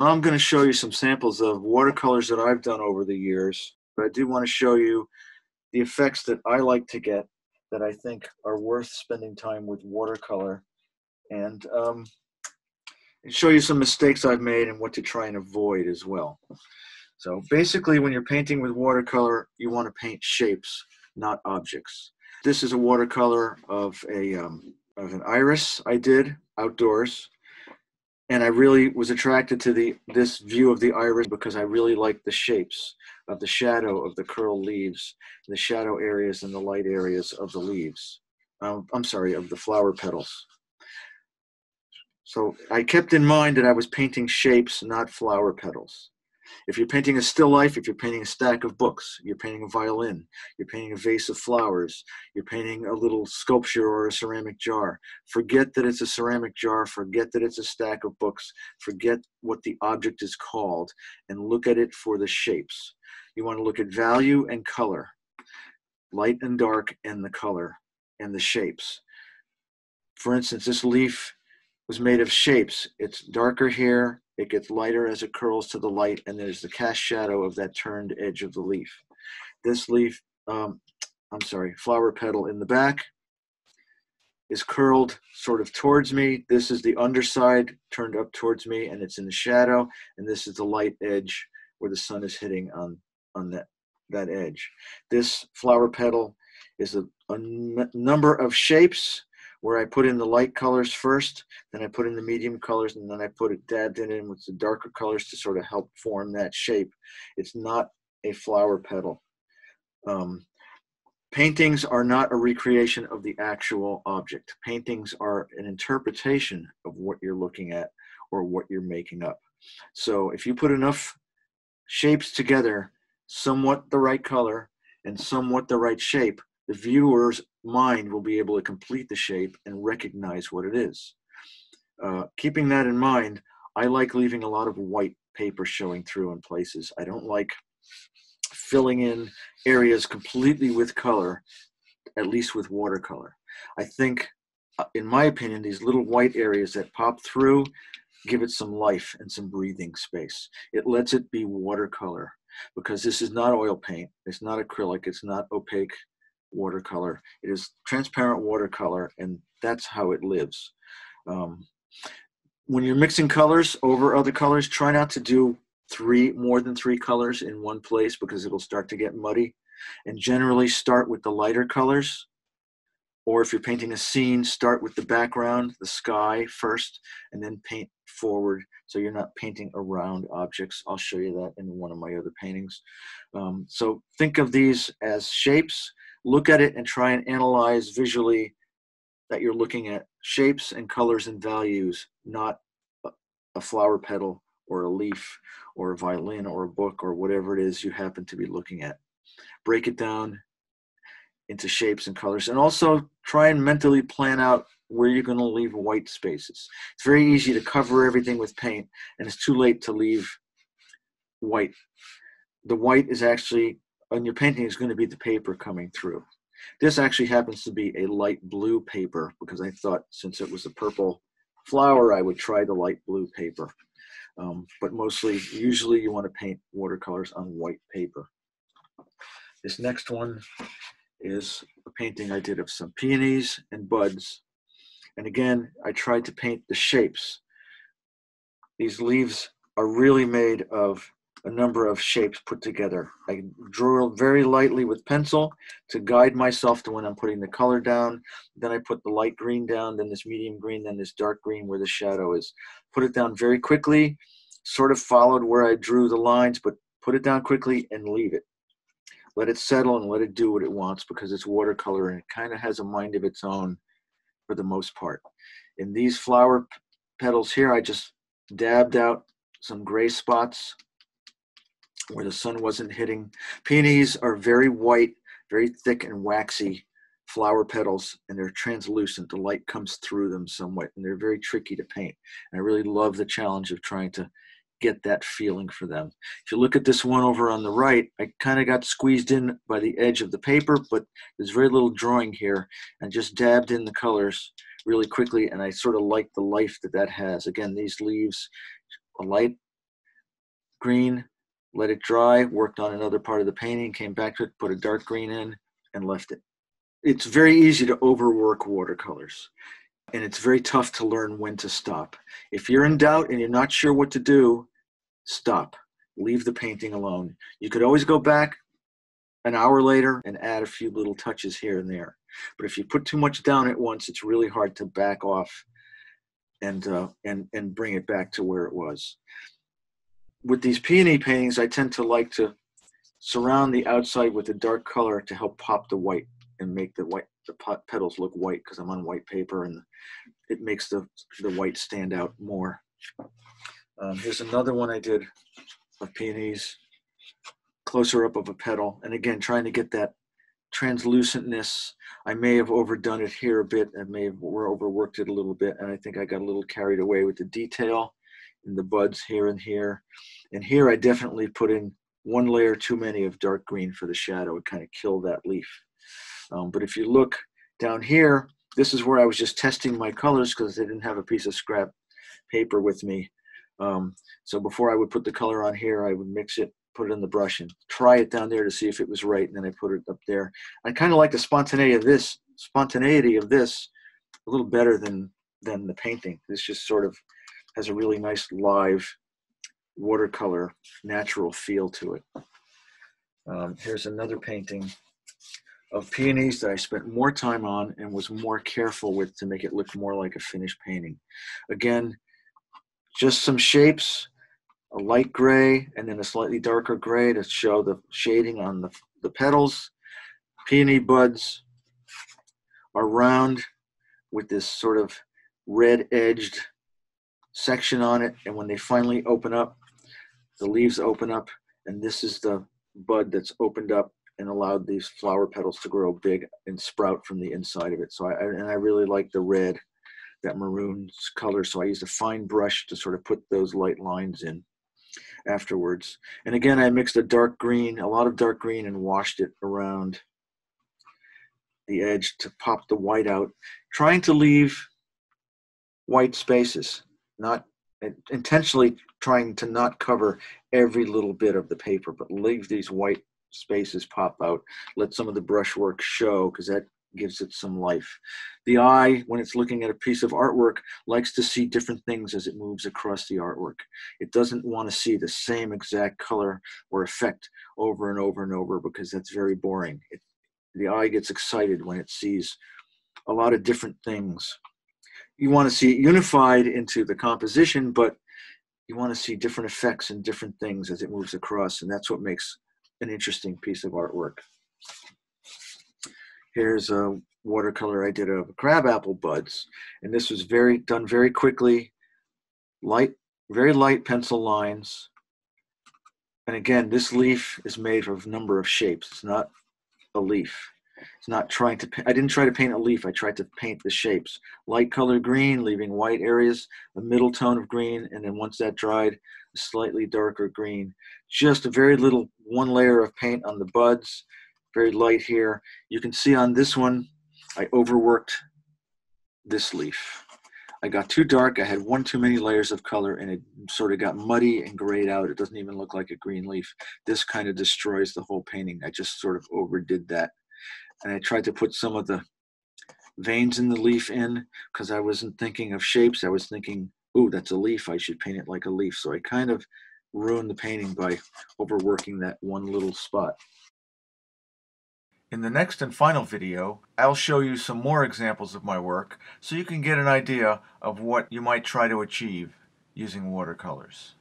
I'm going to show you some samples of watercolors that I've done over the years, but I do want to show you the effects that I like to get that I think are worth spending time with watercolor and, um, and show you some mistakes I've made and what to try and avoid as well. So basically, when you're painting with watercolor, you want to paint shapes, not objects. This is a watercolor of a um, of an iris I did outdoors and I really was attracted to the this view of the iris because I really liked the shapes of the shadow of the curled leaves, the shadow areas and the light areas of the leaves. Um, I'm sorry, of the flower petals. So I kept in mind that I was painting shapes, not flower petals. If you're painting a still life, if you're painting a stack of books, you're painting a violin, you're painting a vase of flowers, you're painting a little sculpture or a ceramic jar, forget that it's a ceramic jar, forget that it's a stack of books, forget what the object is called, and look at it for the shapes. You want to look at value and color, light and dark, and the color and the shapes. For instance, this leaf was made of shapes. It's darker here, it gets lighter as it curls to the light, and there's the cast shadow of that turned edge of the leaf. This leaf, um, I'm sorry, flower petal in the back is curled sort of towards me. This is the underside turned up towards me, and it's in the shadow. And this is the light edge where the sun is hitting on on that that edge. This flower petal is a number of shapes where I put in the light colors first, then I put in the medium colors, and then I put it dabbed it in with the darker colors to sort of help form that shape. It's not a flower petal. Um, paintings are not a recreation of the actual object. Paintings are an interpretation of what you're looking at or what you're making up. So if you put enough shapes together, somewhat the right color and somewhat the right shape, the viewer's mind will be able to complete the shape and recognize what it is. Uh, keeping that in mind, I like leaving a lot of white paper showing through in places. I don't like filling in areas completely with color, at least with watercolor. I think, uh, in my opinion, these little white areas that pop through give it some life and some breathing space. It lets it be watercolor because this is not oil paint. It's not acrylic. It's not opaque watercolor. It is transparent watercolor, and that's how it lives. Um, when you're mixing colors over other colors, try not to do three more than three colors in one place because it'll start to get muddy. And generally start with the lighter colors. Or if you're painting a scene, start with the background, the sky first, and then paint forward so you're not painting around objects. I'll show you that in one of my other paintings. Um, so think of these as shapes look at it and try and analyze visually that you're looking at shapes and colors and values, not a flower petal or a leaf or a violin or a book or whatever it is you happen to be looking at. Break it down into shapes and colors and also try and mentally plan out where you're going to leave white spaces. It's very easy to cover everything with paint and it's too late to leave white. The white is actually on your painting is going to be the paper coming through. This actually happens to be a light blue paper because I thought since it was a purple flower, I would try the light blue paper. Um, but mostly, usually you want to paint watercolors on white paper. This next one is a painting I did of some peonies and buds. And again, I tried to paint the shapes. These leaves are really made of a number of shapes put together. I drew very lightly with pencil to guide myself to when I'm putting the color down. Then I put the light green down, then this medium green, then this dark green where the shadow is. Put it down very quickly, sort of followed where I drew the lines, but put it down quickly and leave it. Let it settle and let it do what it wants because it's watercolor and it kind of has a mind of its own for the most part. In these flower petals here, I just dabbed out some gray spots where the sun wasn't hitting. Peonies are very white, very thick and waxy flower petals, and they're translucent. The light comes through them somewhat, and they're very tricky to paint. And I really love the challenge of trying to get that feeling for them. If you look at this one over on the right, I kind of got squeezed in by the edge of the paper, but there's very little drawing here, and just dabbed in the colors really quickly, and I sort of like the life that that has. Again, these leaves, a light green, let it dry, worked on another part of the painting, came back to it, put a dark green in, and left it. It's very easy to overwork watercolors, and it's very tough to learn when to stop. If you're in doubt and you're not sure what to do, stop. Leave the painting alone. You could always go back an hour later and add a few little touches here and there. But if you put too much down at once, it's really hard to back off and uh, and and bring it back to where it was with these peony paintings, I tend to like to surround the outside with a dark color to help pop the white and make the white the pot petals look white because I'm on white paper and it makes the the white stand out more. Um, here's another one I did of peonies, closer up of a petal, and again trying to get that translucentness. I may have overdone it here a bit. I may have overworked it a little bit, and I think I got a little carried away with the detail in the buds here and here. And here I definitely put in one layer too many of dark green for the shadow. It kind of killed that leaf. Um, but if you look down here, this is where I was just testing my colors because I didn't have a piece of scrap paper with me. Um, so before I would put the color on here, I would mix it, put it in the brush and try it down there to see if it was right. And then I put it up there. I kind of like the spontaneity of this, spontaneity of this a little better than, than the painting. This just sort of has a really nice live watercolor natural feel to it. Um, here's another painting of peonies that I spent more time on and was more careful with to make it look more like a finished painting. Again, just some shapes, a light gray and then a slightly darker gray to show the shading on the, the petals. Peony buds are round with this sort of red edged section on it, and when they finally open up, the leaves open up, and this is the bud that's opened up and allowed these flower petals to grow big and sprout from the inside of it. So I, and I really like the red, that maroon color. So I used a fine brush to sort of put those light lines in afterwards. And again, I mixed a dark green, a lot of dark green and washed it around the edge to pop the white out, trying to leave white spaces not intentionally trying to not cover every little bit of the paper, but leave these white spaces pop out. Let some of the brushwork show because that gives it some life. The eye, when it's looking at a piece of artwork, likes to see different things as it moves across the artwork. It doesn't want to see the same exact color or effect over and over and over because that's very boring. It, the eye gets excited when it sees a lot of different things you want to see it unified into the composition, but you want to see different effects and different things as it moves across, and that's what makes an interesting piece of artwork. Here's a watercolor I did of crabapple buds, and this was very done very quickly, light, very light pencil lines. And again, this leaf is made of a number of shapes. It's not a leaf. It's not trying to, I didn't try to paint a leaf, I tried to paint the shapes. Light color green, leaving white areas, a middle tone of green, and then once that dried, slightly darker green. Just a very little one layer of paint on the buds, very light here. You can see on this one, I overworked this leaf. I got too dark, I had one too many layers of color and it sort of got muddy and grayed out. It doesn't even look like a green leaf. This kind of destroys the whole painting. I just sort of overdid that and I tried to put some of the veins in the leaf in because I wasn't thinking of shapes. I was thinking, ooh, that's a leaf. I should paint it like a leaf. So I kind of ruined the painting by overworking that one little spot. In the next and final video, I'll show you some more examples of my work so you can get an idea of what you might try to achieve using watercolors.